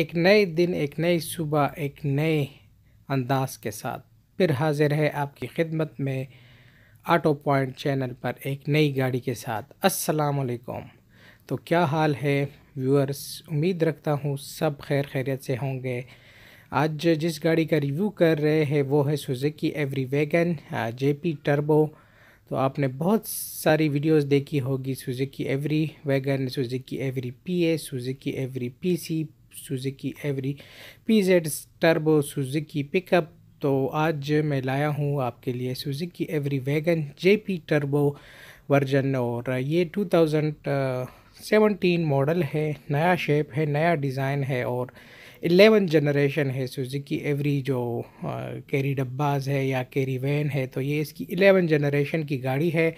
एक नए दिन एक नई सुबह एक नए अंदाज के साथ फिर हाजिर है आपकी खिदमत में आटो पॉइंट चैनल पर एक नई गाड़ी के साथ अस्सलाम वालेकुम तो क्या हाल है व्यूअर्स उम्मीद रखता हूँ सब खैर खैरियत से होंगे आज जिस गाड़ी का रिव्यू कर रहे हैं वो है Suzuki Every J P turbo तो आपने बहुत सारी वीडियोस देखी होगी Suzuki Every wagon Suzuki Every P A Suzuki Every P C Suzuki Every P Z turbo Suzuki pickup तो आज मैं लाया हूँ आपके लिए Suzuki Every wagon J P turbo version और ये 2017 मॉडल है नया शेप है नया डिज़ाइन है और एलेवन जनरेशन है सुजुकी एवरी जो कैरी डब्बाज है या कैरी वैन है तो ये इसकी एलेवन जनरेशन की गाड़ी है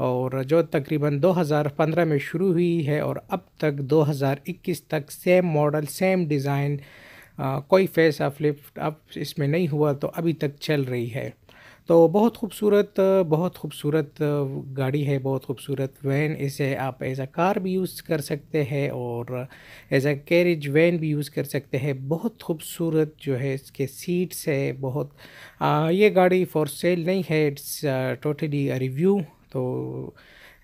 और जो तकरीबन 2015 में शुरू हुई है और अब तक 2021 तक सेम मॉडल सेम डिज़ाइन कोई फेस ऑफ लिफ्ट अब इसमें नहीं हुआ तो अभी तक चल रही है तो बहुत खूबसूरत बहुत खूबसूरत गाड़ी है बहुत खूबसूरत वैन इसे आप एज अ कार भी यूज़ कर सकते हैं और एज अ कैरेज वैन भी यूज़ कर सकते हैं बहुत खूबसूरत जो है इसके सीट्स है बहुत आ, ये गाड़ी फॉर सेल नहीं है इट्स टोटली रिव्यू तो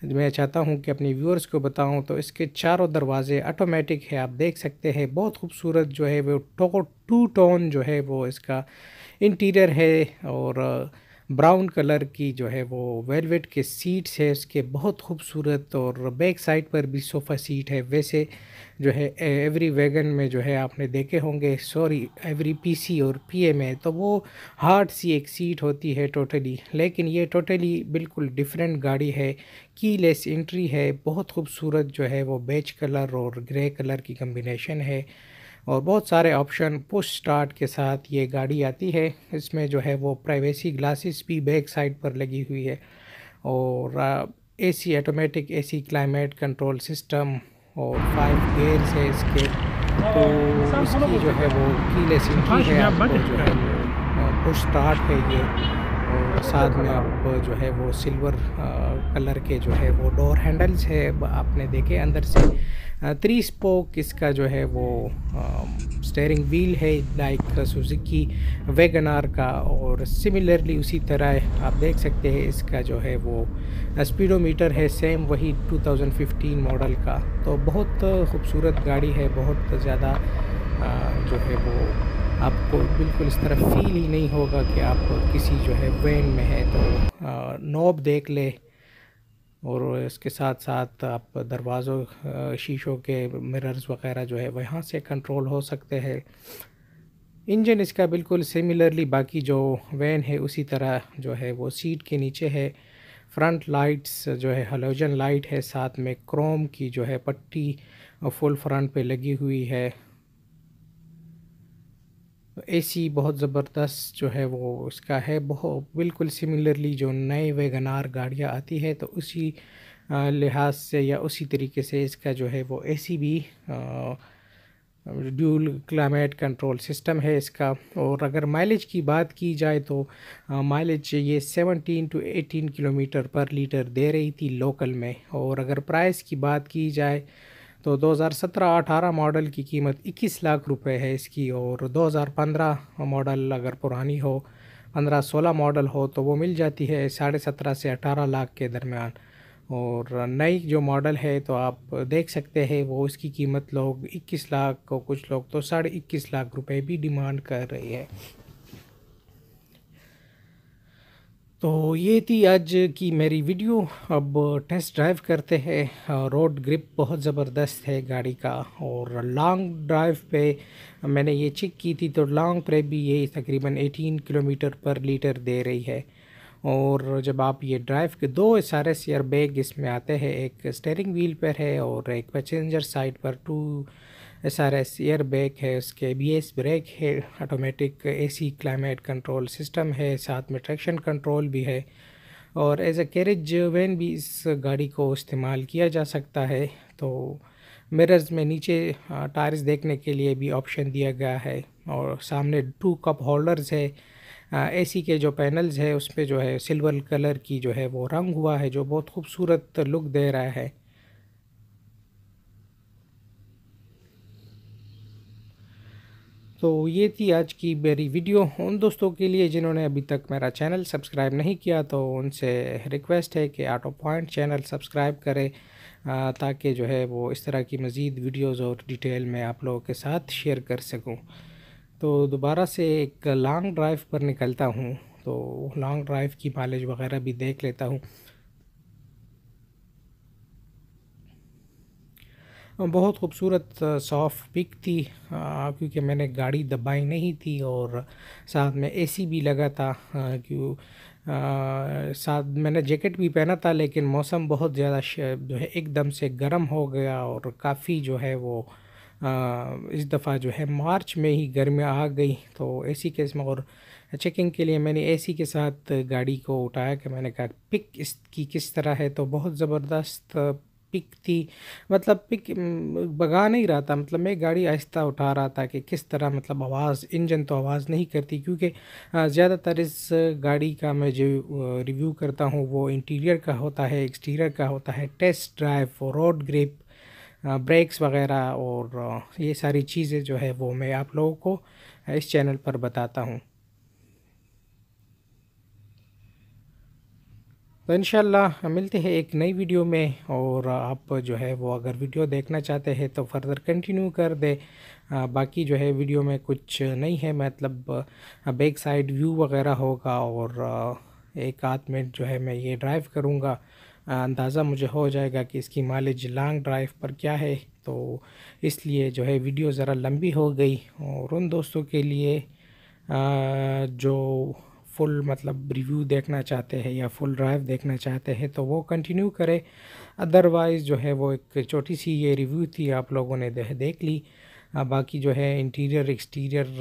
मैं चाहता हूँ कि अपने व्यूअर्स को बताऊँ तो इसके चारों दरवाज़े ऑटोमेटिक है आप देख सकते हैं बहुत खूबसूरत जो है वो टो टू टोन जो है वो इसका इंटीरियर है और ब्राउन कलर की जो है वो वेलवेट के सीट्स है उसके बहुत खूबसूरत और बैक साइड पर भी सोफ़ा सीट है वैसे जो है एवरी वैगन में जो है आपने देखे होंगे सॉरी एवरी पीसी और पीए में तो वो हार्ड सी एक सीट होती है टोटली लेकिन ये टोटली बिल्कुल डिफरेंट गाड़ी है की लेस एंट्री है बहुत खूबसूरत जो है वो बेच कलर और ग्रे कलर की कम्बिनेशन है और बहुत सारे ऑप्शन पुश स्टार्ट के साथ ये गाड़ी आती है इसमें जो है वो प्राइवेसी ग्लासेस भी बैक साइड पर लगी हुई है और AC automatic AC climate control system और फाइव गेयर्स है इसके तो इसकी जो है वो कीले सिंकी है है पुश स्टार्ट uh, है ये और साथ में आप जो है वो सिल्वर कलर uh, के जो है वो डोर हैंडल्स है आपने देखे अंदर से थ्री स्पोक इसका जो है वो स्टेयरिंग व्हील है लाइक सुजुकी वेगनार का और सिमिलरली उसी तरह आप देख सकते हैं इसका जो है वो स्पीडोमीटर है सेम वही 2015 मॉडल का तो बहुत खूबसूरत गाड़ी है बहुत ज़्यादा जो है वो आपको बिल्कुल इस तरह फील ही नहीं होगा कि आप किसी जो है वैन में है तो नॉब देख ले और इसके साथ साथ आप दरवाज़ों शीशों के मिरर्स वगैरह जो है वहाँ से कंट्रोल हो सकते हैं इंजन इसका बिल्कुल सिमिलरली बाकी जो वैन है उसी तरह जो है वो सीट के नीचे है फ्रंट लाइट्स जो है हलोजन लाइट है साथ में क्रोम की जो है पट्टी फुल फ्रंट पे लगी हुई है सी बहुत ज़बरदस्त जो है वो उसका है बहुत बिल्कुल सिमिलरली जो नए वेगनार गाड़ियाँ आती है तो उसी लिहाज से या उसी तरीके से इसका जो है वो सी भी ड्यूल क्लाइमेट कंट्रोल सिस्टम है इसका और अगर माइलेज की बात की जाए तो माइलेज ये 17 टू 18 किलोमीटर पर लीटर दे रही थी लोकल में और अगर प्राइस की बात की जाए तो 2017-18 मॉडल की कीमत 21 लाख रुपए है इसकी और 2015 मॉडल अगर पुरानी हो 15-16 मॉडल हो तो वो मिल जाती है साढ़े सत्रह से अठारह लाख के दरमियान और नई जो मॉडल है तो आप देख सकते हैं वो इसकी कीमत लोग 21 लाख को कुछ लोग तो साढ़े इक्कीस लाख रुपए भी डिमांड कर रही है तो ये थी आज की मेरी वीडियो अब टेस्ट ड्राइव करते हैं रोड ग्रिप बहुत ज़बरदस्त है गाड़ी का और लॉन्ग ड्राइव पे मैंने ये चेक की थी तो लॉन्ग पे भी ये तकरीबन 18 किलोमीटर पर लीटर दे रही है और जब आप ये ड्राइव के दो S R S air bag इसमें आते हैं एक स्टेयरिंग व्हील पर है और एक पैसेंजर साइड पर two S R S air bag है उसके बी एस ब्रेक है automatic A C climate control system है साथ में ट्रैक्शन कंट्रोल भी है और एज ए कैरेज वैन भी इस गाड़ी को इस्तेमाल किया जा सकता है तो मिरर्स में नीचे टायर्स देखने के लिए भी ऑप्शन दिया गया है और सामने टू कप होल्डर्स है एसी के जो पैनल्स है उस पर जो है सिल्वर कलर की जो है वो रंग हुआ है जो बहुत खूबसूरत लुक दे रहा है तो ये थी आज की मेरी वीडियो उन दोस्तों के लिए जिन्होंने अभी तक मेरा चैनल सब्सक्राइब नहीं किया तो उनसे रिक्वेस्ट है कि आटो पॉइंट चैनल सब्सक्राइब करें ताकि जो है वो इस तरह की मज़ीद वीडियोस और डिटेल में आप लोगों के साथ शेयर कर सकूं तो दोबारा से एक लॉन्ग ड्राइव पर निकलता हूँ तो लॉन्ग ड्राइव की माइलेज वगैरह भी देख लेता हूँ बहुत खूबसूरत सॉफ्ट पिक थी क्योंकि मैंने गाड़ी दबाई नहीं थी और साथ में एसी भी लगा था क्यों आ, साथ मैंने जैकेट भी पहना था लेकिन मौसम बहुत ज़्यादा जो है एकदम से गर्म हो गया और काफ़ी जो है वो आ, इस दफ़ा जो है मार्च में ही गर्मियाँ आ गई तो एसी के इसमें और चेकिंग के लिए मैंने एसी के साथ गाड़ी को उठाया कि मैंने कहा पिक इसकी किस तरह है तो बहुत ज़बरदस्त पिक थी मतलब पिक भगा नहीं रहा था मतलब मैं गाड़ी आहिस्ता उठा रहा था कि किस तरह मतलब आवाज़ इंजन तो आवाज़ नहीं करती क्योंकि ज़्यादातर इस गाड़ी का मैं जो रिव्यू करता हूँ वो इंटीरियर का होता है एक्सटीरियर का होता है test drive road grip brakes वगैरह और ये सारी चीज़ें जो है वो मैं आप लोगों को इस चैनल पर बताता हूँ तो इन मिलते हैं एक नई वीडियो में और आप जो है वो अगर वीडियो देखना चाहते हैं तो फर्दर कंटिन्यू कर दे आ, बाकी जो है वीडियो में कुछ नहीं है मतलब बैक साइड व्यू वगैरह होगा और एक आध मिनट जो है मैं ये ड्राइव करूँगा अंदाज़ा मुझे हो जाएगा कि इसकी माइलेज लॉन्ग ड्राइव पर क्या है तो इसलिए जो है वीडियो ज़रा लंबी हो गई और उन दोस्तों के लिए आ, जो फुल मतलब रिव्यू देखना चाहते हैं या फुल ड्राइव देखना चाहते हैं तो वो कंटिन्यू करें अदरवाइज़ जो है वो एक छोटी सी ये रिव्यू थी आप लोगों ने देख ली बाकी जो है इंटीरियर एक्सटीरियर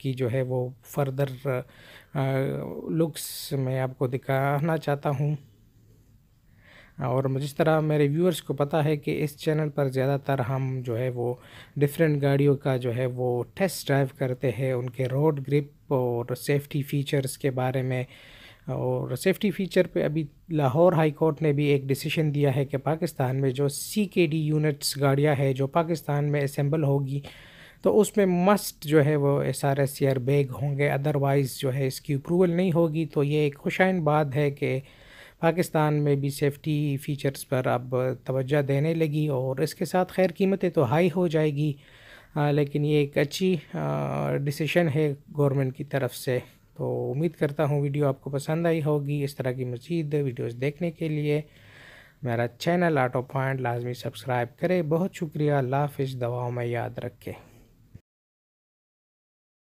की जो है वो फर्दर लुक्स मैं आपको दिखाना चाहता हूँ और जिस तरह मेरे व्यूअर्स को पता है कि इस चैनल पर ज़्यादातर हम जो है वो डिफरेंट गाड़ियों का जो है वो टेस्ट ड्राइव करते हैं उनके रोड ग्रिप और सेफ्टी फ़ीचर्स के बारे में और सेफ्टी फ़ीचर पे अभी लाहौर हाई कोर्ट ने भी एक डिसीशन दिया है कि पाकिस्तान में जो सी के डी यूनिट्स गाड़ियाँ है जो पाकिस्तान में असम्बल होगी तो उसमें मस्ट जो है वो S R S air bag होंगे अदरवाइज़ जो है इसकी अप्रूवल नहीं होगी तो ये एक खुशाइन बात है कि पाकिस्तान में भी सेफ्टी फ़ीचर्स पर अब तोज्जा देने लगी और इसके साथ खैर कीमतें तो हाई हो जाएगी आ, लेकिन ये एक अच्छी डिसीशन है गवर्नमेंट की तरफ से तो उम्मीद करता हूँ वीडियो आपको पसंद आई होगी इस तरह की मज़ीद वीडियोस देखने के लिए मेरा चैनल आटो पॉइंट लाजमी सब्सक्राइब करें बहुत शुक्रिया अल्लाह इस दवाओं में याद रखें